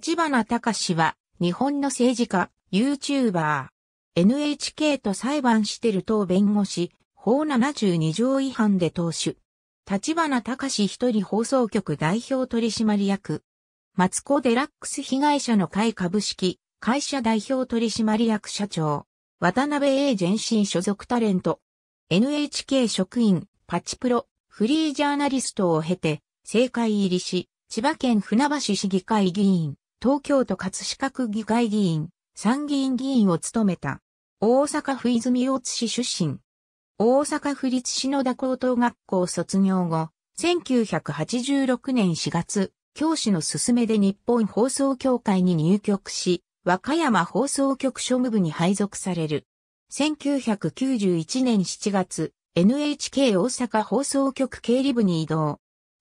立花隆は、日本の政治家、YouTuber、NHK と裁判してる党弁護士、法72条違反で党首。立花隆一人放送局代表取締役。マツコ・デラックス被害者の会株式、会社代表取締役社長。渡辺英全身所属タレント。NHK 職員、パチプロ、フリージャーナリストを経て、政界入りし、千葉県船橋市議会議員。東京都葛飾区議会議員、参議院議員を務めた。大阪府泉大津市出身。大阪府立篠田高等学校卒業後、1986年4月、教師の勧めで日本放送協会に入局し、和歌山放送局庶務部に配属される。1991年7月、NHK 大阪放送局経理部に移動。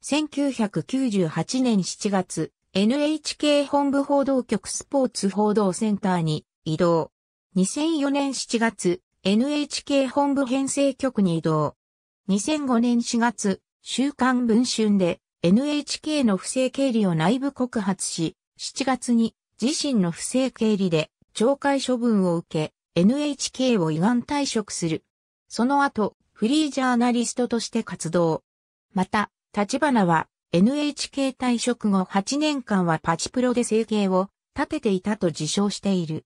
1998年7月、NHK 本部報道局スポーツ報道センターに移動。2004年7月、NHK 本部編成局に移動。2005年4月、週刊文春で NHK の不正経理を内部告発し、7月に自身の不正経理で懲戒処分を受け、NHK を依願退職する。その後、フリージャーナリストとして活動。また、立花は NHK 退職後8年間はパチプロで生計を立てていたと自称している。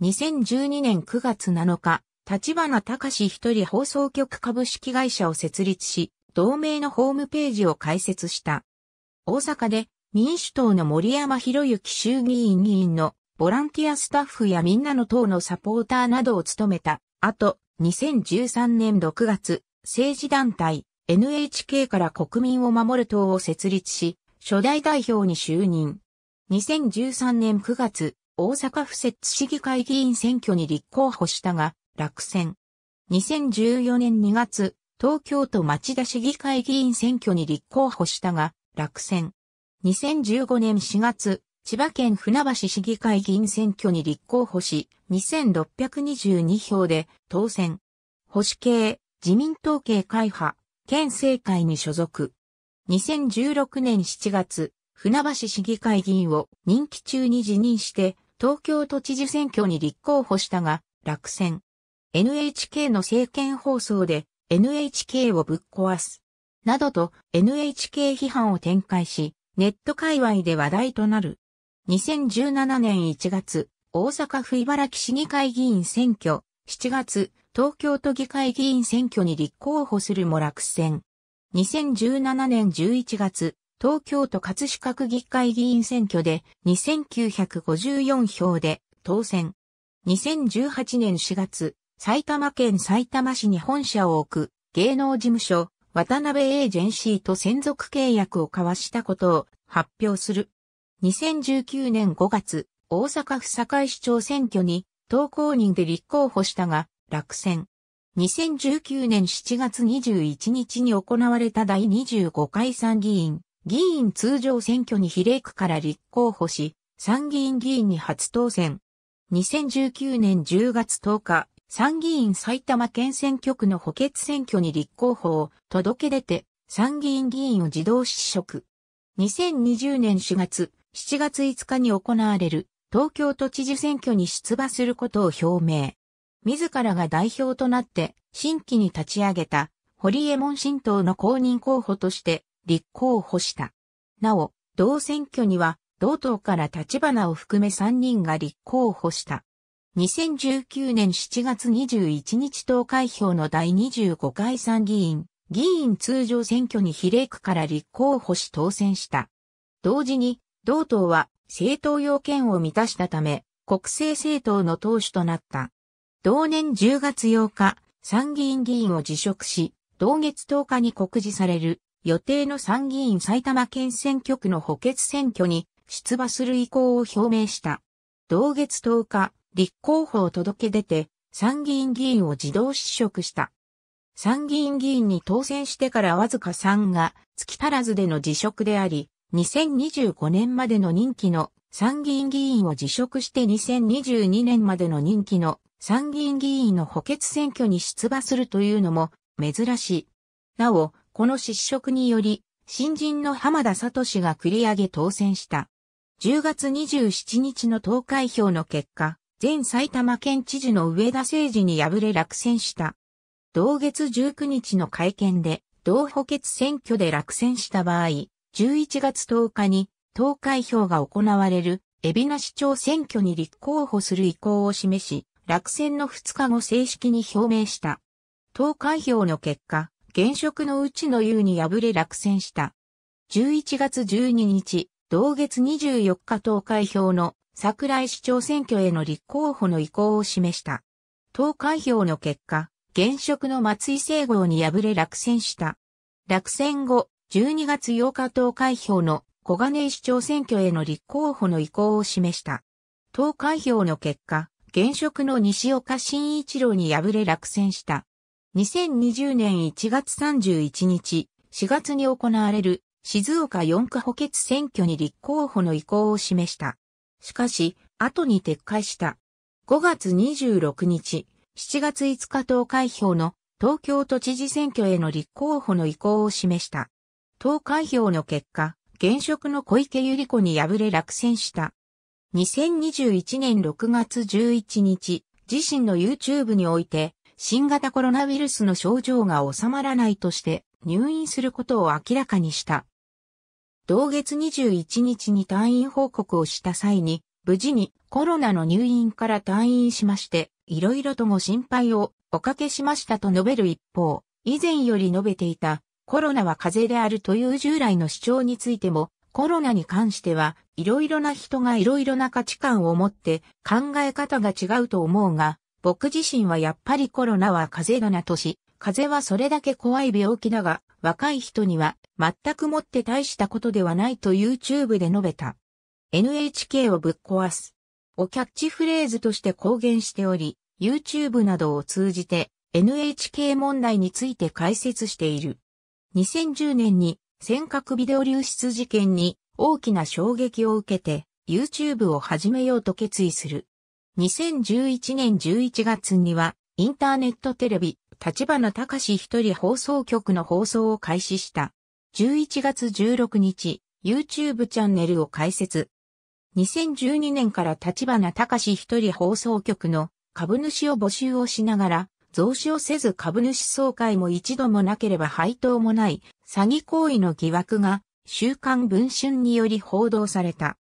2012年9月7日、立花隆一人放送局株式会社を設立し、同盟のホームページを開設した。大阪で民主党の森山博之衆議院議員のボランティアスタッフやみんなの党のサポーターなどを務めた。あと、2013年6月、政治団体、NHK から国民を守る党を設立し、初代代表に就任。2013年9月、大阪府設置市議会議員選挙に立候補したが、落選。2014年2月、東京都町田市議会議員選挙に立候補したが、落選。2015年4月、千葉県船橋市議会議員選挙に立候補し、2622票で当選。保守系、自民党系会派、県政会に所属。2016年7月、船橋市議会議員を任期中に辞任して、東京都知事選挙に立候補したが、落選。NHK の政見放送で NHK をぶっ壊す。などと NHK 批判を展開し、ネット界隈で話題となる。2017年1月、大阪府茨城市議会議員選挙、7月、東京都議会議員選挙に立候補するも落選。2017年11月、東京都葛飾区議会議員選挙で2954票で当選。2018年4月、埼玉県埼玉市に本社を置く芸能事務所渡辺エージェンシーと専属契約を交わしたことを発表する。2019年5月、大阪府堺市長選挙に投稿人で立候補したが、落選。2019年7月21日に行われた第25回参議院、議員通常選挙に比例区から立候補し、参議院議員に初当選。2019年10月10日、参議院埼玉県選挙区の補欠選挙に立候補を届け出て、参議院議員を自動失職。2020年4月、7月5日に行われる東京都知事選挙に出馬することを表明。自らが代表となって新規に立ち上げた堀江門新党の公認候補として立候補した。なお、同選挙には同党から立花を含め3人が立候補した。2019年7月21日投開票の第25回参議院、議員通常選挙に比例区から立候補し当選した。同時に、同党は政党要件を満たしたため、国政政党の党首となった。同年10月8日、参議院議員を辞職し、同月10日に告示される予定の参議院埼玉県選挙区の補欠選挙に出馬する意向を表明した。同月10日、立候補を届け出て参議院議員を自動失職した。参議院議員に当選してからわずか3が月足らずでの辞職であり、2025年までの任期の参議院議員を辞職して2022年までの任期の参議院議員の補欠選挙に出馬するというのも珍しい。なお、この失職により、新人の浜田聡が繰り上げ当選した。10月27日の投開票の結果、前埼玉県知事の上田誠治に敗れ落選した。同月19日の会見で、同補欠選挙で落選した場合、11月10日に投開票が行われる、海老名市長選挙に立候補する意向を示し、落選の2日後正式に表明した。投開票の結果、現職の内野優に敗れ落選した。11月12日、同月24日投開票の桜井市長選挙への立候補の意向を示した。投開票の結果、現職の松井聖郷に敗れ落選した。落選後、12月8日投開票の小金井市長選挙への立候補の意向を示した。投開票の結果、現職の西岡慎一郎に敗れ落選した。2020年1月31日、4月に行われる静岡4区補欠選挙に立候補の意向を示した。しかし、後に撤回した。5月26日、7月5日投開票の東京都知事選挙への立候補の意向を示した。投開票の結果、現職の小池百合子に敗れ落選した。2021年6月11日、自身の YouTube において、新型コロナウイルスの症状が収まらないとして入院することを明らかにした。同月21日に退院報告をした際に、無事にコロナの入院から退院しまして、いろいろとご心配をおかけしましたと述べる一方、以前より述べていたコロナは風邪であるという従来の主張についてもコロナに関しては、いろいろな人がいろいろな価値観を持って考え方が違うと思うが、僕自身はやっぱりコロナは風邪だなとし、風邪はそれだけ怖い病気だが、若い人には全くもって大したことではないと YouTube で述べた。NHK をぶっ壊す。をキャッチフレーズとして公言しており、YouTube などを通じて NHK 問題について解説している。2010年に尖閣ビデオ流出事件に大きな衝撃を受けて YouTube を始めようと決意する。2011年11月にはインターネットテレビ、立花隆一人放送局の放送を開始した。11月16日、YouTube チャンネルを開設。2012年から立花隆一人放送局の株主を募集をしながら、増資をせず株主総会も一度もなければ配当もない詐欺行為の疑惑が週刊文春により報道された。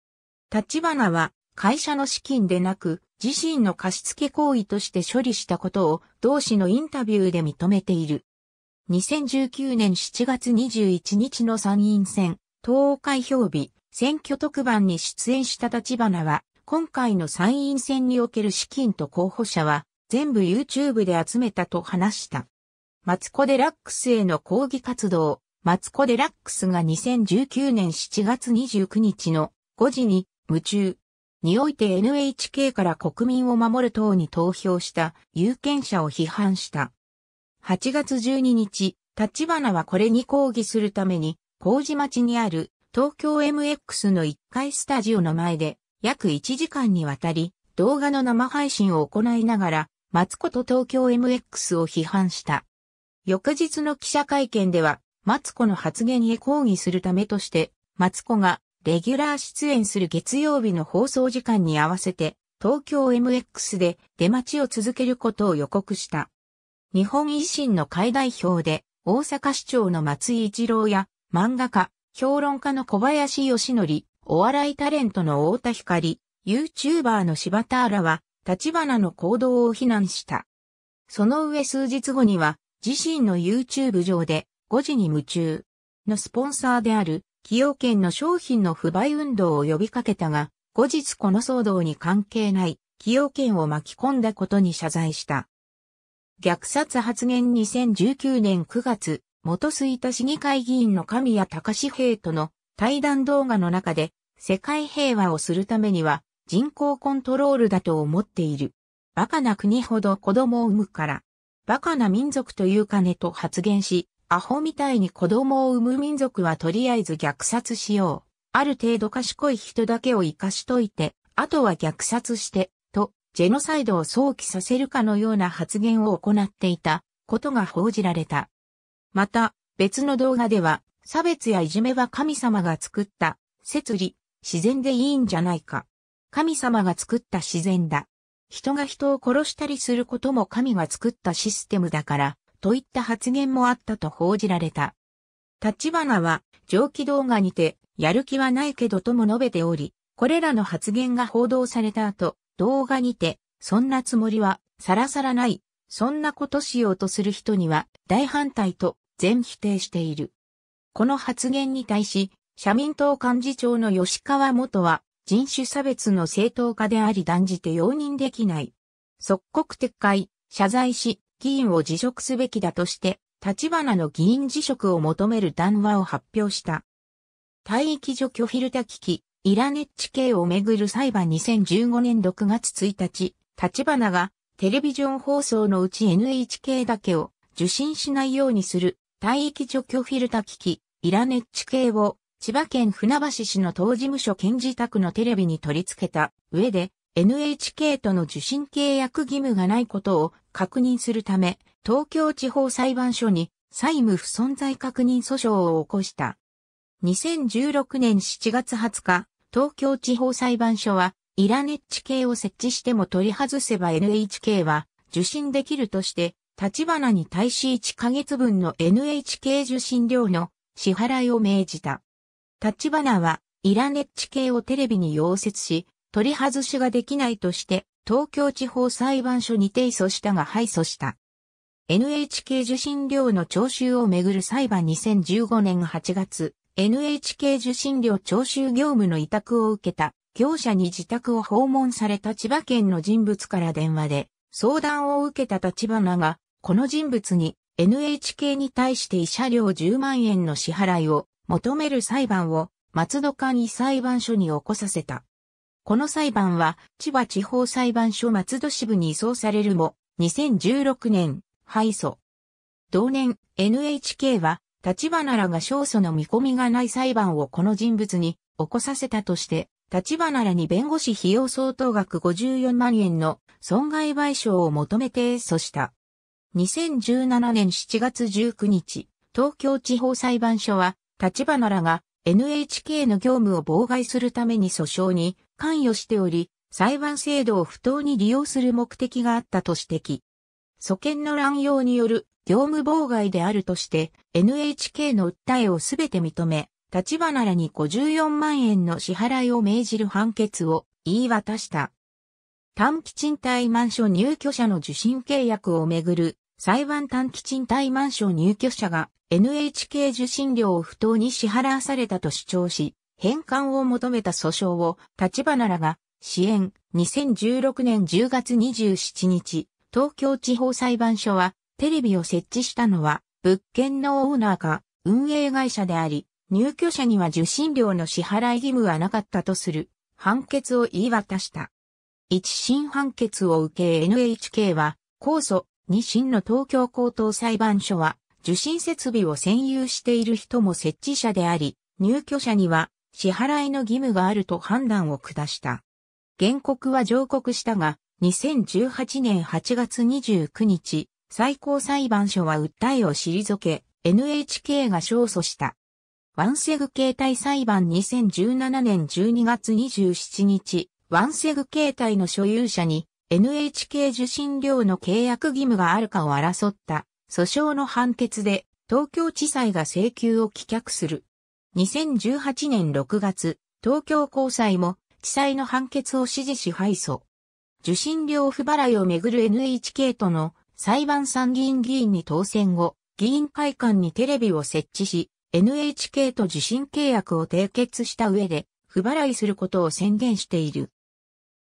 立花は会社の資金でなく自身の貸付行為として処理したことを同氏のインタビューで認めている。2019年7月21日の参院選、党開票日、選挙特番に出演した立花は、今回の参院選における資金と候補者は、全部 YouTube で集めたと話した。マツコ・デラックスへの抗議活動、マツコ・デラックスが2019年7月29日の5時に夢中において NHK から国民を守る党に投票した有権者を批判した。8月12日、立花はこれに抗議するために、麹町にある東京 MX の1階スタジオの前で約1時間にわたり動画の生配信を行いながらマツコと東京 MX を批判した。翌日の記者会見ではマツコの発言へ抗議するためとして、マツコがレギュラー出演する月曜日の放送時間に合わせて、東京 MX で出待ちを続けることを予告した。日本維新の会代表で、大阪市長の松井一郎や、漫画家、評論家の小林義則、お笑いタレントの太田光、YouTuber の柴田らは、立花の行動を非難した。その上数日後には、自身の YouTube 上で、5時に夢中のスポンサーである崎陽軒の商品の不買運動を呼びかけたが、後日この騒動に関係ない崎陽軒を巻き込んだことに謝罪した。虐殺発言2019年9月、元吹田市議会議員の神谷隆平との対談動画の中で、世界平和をするためには人口コントロールだと思っている。バカな国ほど子供を産むから、バカな民族というかねと発言し、アホみたいに子供を産む民族はとりあえず虐殺しよう。ある程度賢い人だけを生かしといて、あとは虐殺して、と、ジェノサイドを想起させるかのような発言を行っていたことが報じられた。また、別の動画では、差別やいじめは神様が作った摂理、自然でいいんじゃないか。神様が作った自然だ。人が人を殺したりすることも神が作ったシステムだから、といった発言もあったと報じられた。立花は、上記動画にて、やる気はないけどとも述べており、これらの発言が報道された後、動画にて、そんなつもりは、さらさらない、そんなことしようとする人には、大反対と、全否定している。この発言に対し、社民党幹事長の吉川元は、人種差別の正当化であり断じて容認できない。即刻撤回、謝罪し、議員を辞職すべきだとして、立花の議員辞職を求める談話を発表した。退役除去フィルタ危機、イラネッチ系をめぐる裁判2015年6月1日、立花がテレビジョン放送のうち NHK だけを受信しないようにする退役除去フィルタ危機、イラネッチ系を千葉県船橋市の当事務所県自宅のテレビに取り付けた上で NHK との受信契約義務がないことを確認するため、東京地方裁判所に債務不存在確認訴訟を起こした。2016年7月20日、東京地方裁判所は、イラネッチ系を設置しても取り外せば NHK は受信できるとして、立花に対し1ヶ月分の NHK 受信料の支払いを命じた。立花は、イラネッチ系をテレビに溶接し、取り外しができないとして、東京地方裁判所に提訴したが敗訴した。NHK 受信料の徴収をめぐる裁判2015年8月、NHK 受信料徴収業務の委託を受けた業者に自宅を訪問された千葉県の人物から電話で相談を受けた立花が、この人物に NHK に対して慰謝料10万円の支払いを求める裁判を松戸簡易裁判所に起こさせた。この裁判は、千葉地方裁判所松戸支部に移送されるも、2016年、敗訴。同年、NHK は、立花らが勝訴の見込みがない裁判をこの人物に起こさせたとして、立花らに弁護士費用相当額54万円の損害賠償を求めて訴した。2017年7月19日、東京地方裁判所は、立花らが NHK の業務を妨害するために訴訟に関与しており、裁判制度を不当に利用する目的があったと指摘。訴権の乱用による業務妨害であるとして NHK の訴えをすべて認め、立花らに54万円の支払いを命じる判決を言い渡した。短期賃貸マンション入居者の受信契約をめぐる裁判短期賃貸マンション入居者が NHK 受信料を不当に支払わされたと主張し、返還を求めた訴訟を立花らが支援2016年10月27日、東京地方裁判所はテレビを設置したのは物件のオーナーか運営会社であり、入居者には受信料の支払い義務はなかったとする判決を言い渡した。一審判決を受け NHK は控訴二審の東京高等裁判所は受信設備を占有している人も設置者であり、入居者には支払いの義務があると判断を下した。原告は上告したが、2018年8月29日、最高裁判所は訴えを退け、NHK が勝訴した。ワンセグ携帯裁判2017年12月27日、ワンセグ携帯の所有者に NHK 受信料の契約義務があるかを争った訴訟の判決で東京地裁が請求を棄却する。2018年6月、東京高裁も地裁の判決を支持し敗訴。受信料不払いをめぐる NHK との裁判参議院議員に当選後、議員会館にテレビを設置し、NHK と受信契約を締結した上で、不払いすることを宣言している。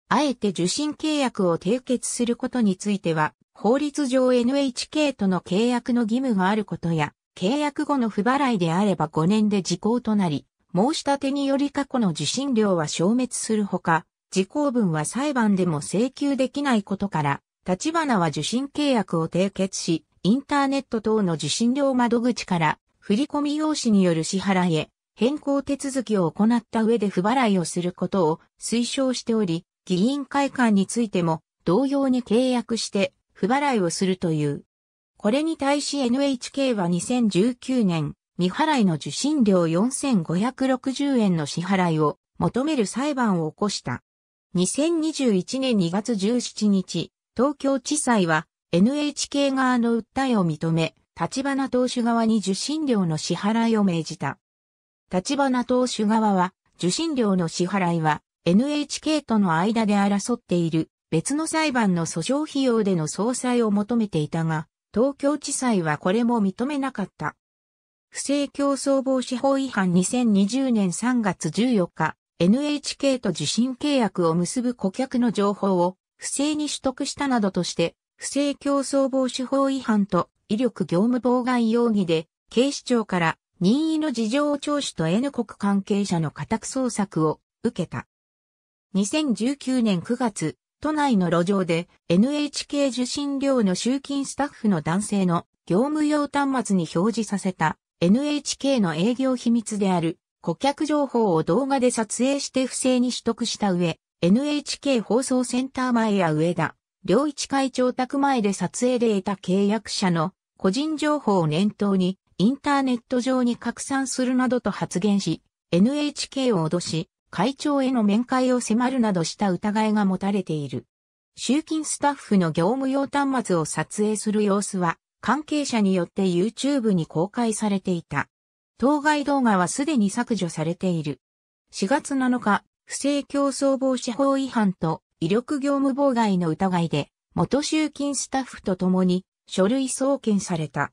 あえて受信契約を締結することについては、法律上 NHK との契約の義務があることや、契約後の不払いであれば5年で時効となり、申し立てにより過去の受信料は消滅するほか、時効分は裁判でも請求できないことから、立花は受信契約を締結し、インターネット等の受信料窓口から振込用紙による支払いへ変更手続きを行った上で不払いをすることを推奨しており、議員会館についても同様に契約して不払いをするというこれに対し NHK は2019年、未払いの受信料4560円の支払いを求める裁判を起こした。2021年2月17日、東京地裁は NHK 側の訴えを認め、立花党首側に受信料の支払いを命じた。立花党首側は、受信料の支払いは NHK との間で争っている別の裁判の訴訟費用での総裁を求めていたが、東京地裁はこれも認めなかった。不正競争防止法違反2020年3月14日、NHK と受信契約を結ぶ顧客の情報を不正に取得したなどとして、不正競争防止法違反と威力業務妨害容疑で、警視庁から任意の事情聴取と N 国関係者の家宅捜索を受けた。2019年9月、都内の路上で NHK 受信料の集金スタッフの男性の業務用端末に表示させた NHK の営業秘密である顧客情報を動画で撮影して不正に取得した上、NHK 放送センター前や上田、良一会長宅前で撮影で得た契約者の個人情報を念頭にインターネット上に拡散するなどと発言し、NHK を脅し、会長への面会を迫るなどした疑いが持たれている。集金スタッフの業務用端末を撮影する様子は、関係者によって YouTube に公開されていた。当該動画はすでに削除されている。4月7日、不正競争防止法違反と威力業務妨害の疑いで、元集金スタッフと共に書類送検された。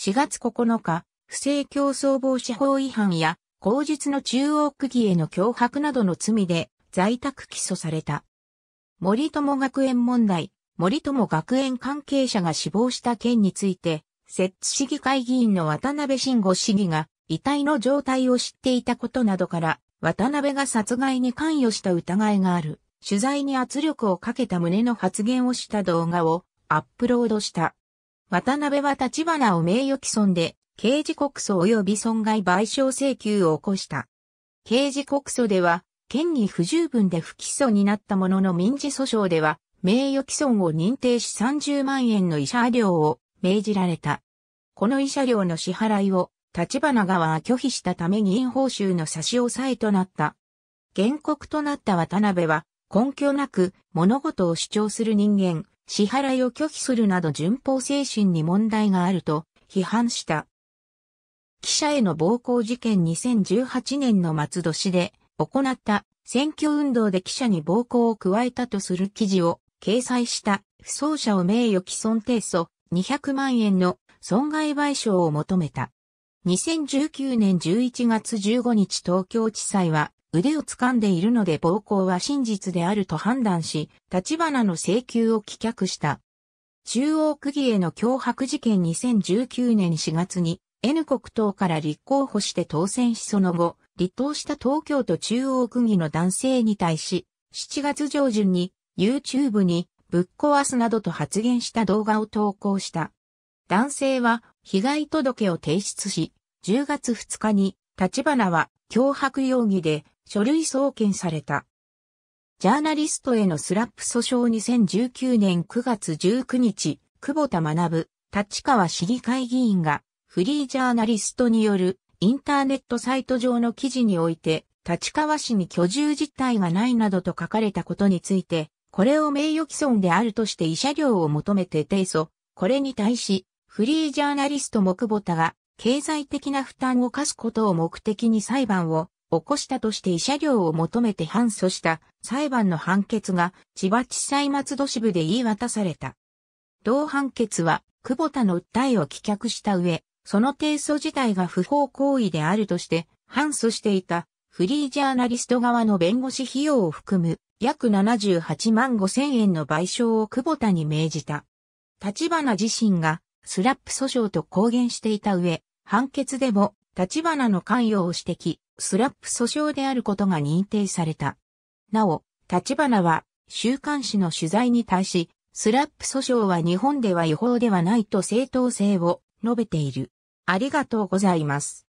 4月9日、不正競争防止法違反や口述の中央区議への脅迫などの罪で在宅起訴された。森友学園問題、森友学園関係者が死亡した件について、摂津市議会議員の渡辺慎吾市議が遺体の状態を知っていたことなどから、渡辺が殺害に関与した疑いがある、取材に圧力をかけた旨の発言をした動画をアップロードした。渡辺は立花を名誉毀損で刑事告訴及び損害賠償請求を起こした。刑事告訴では、権利不十分で不起訴になったものの民事訴訟では、名誉毀損を認定し30万円の慰謝料を命じられた。この慰謝料の支払いを、立花側は拒否したため議員報酬の差し押さえとなった。原告となった渡辺は、根拠なく物事を主張する人間、支払いを拒否するなど順法精神に問題があると批判した。記者への暴行事件2018年の末年で行った選挙運動で記者に暴行を加えたとする記事を掲載した不走者を名誉毀損提訴200万円の損害賠償を求めた。2019年11月15日東京地裁は腕を掴んでいるので暴行は真実であると判断し、立花の請求を棄却した。中央区議への脅迫事件2019年4月に N 国党から立候補して当選しその後、立党した東京都中央区議の男性に対し、7月上旬に YouTube にぶっ壊すなどと発言した動画を投稿した。男性は被害届を提出し、10月2日に立花は脅迫容疑で書類送検された。ジャーナリストへのスラップ訴訟2019年9月19日、久保田学、立川市議会議員がフリージャーナリストによるインターネットサイト上の記事において、立川市に居住実態がないなどと書かれたことについて、これを名誉毀損であるとして慰謝料を求めて提訴。これに対し、フリージャーナリストも久保田が、経済的な負担を課すことを目的に裁判を起こしたとして慰謝料を求めて反訴した裁判の判決が千葉地裁松戸支部で言い渡された。同判決は久保田の訴えを棄却した上、その提訴自体が不法行為であるとして、反訴していた、フリージャーナリスト側の弁護士費用を含む、約78万5千円の賠償を久保田に命じた。立花自身が、スラップ訴訟と公言していた上、判決でも、立花の関与を指摘、スラップ訴訟であることが認定された。なお、立花は、週刊誌の取材に対し、スラップ訴訟は日本では違法ではないと正当性を述べている。ありがとうございます。